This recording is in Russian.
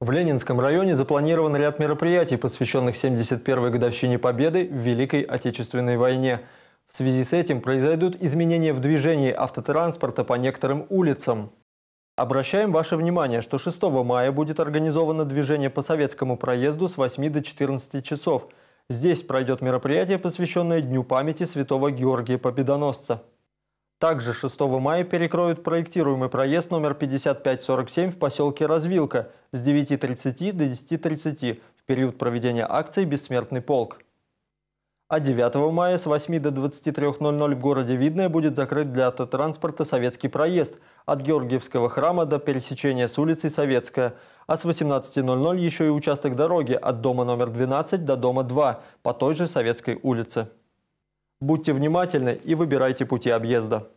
В Ленинском районе запланирован ряд мероприятий, посвященных 71-й годовщине Победы в Великой Отечественной войне. В связи с этим произойдут изменения в движении автотранспорта по некоторым улицам. Обращаем ваше внимание, что 6 мая будет организовано движение по советскому проезду с 8 до 14 часов. Здесь пройдет мероприятие, посвященное Дню памяти святого Георгия Победоносца. Также 6 мая перекроют проектируемый проезд номер 5547 в поселке Развилка с 9.30 до 10.30 в период проведения акции «Бессмертный полк». А 9 мая с 8 до 23.00 в городе Видное будет закрыт для автотранспорта Советский проезд от Георгиевского храма до пересечения с улицей Советская, а с 18.00 еще и участок дороги от дома номер 12 до дома 2 по той же Советской улице. Будьте внимательны и выбирайте пути объезда.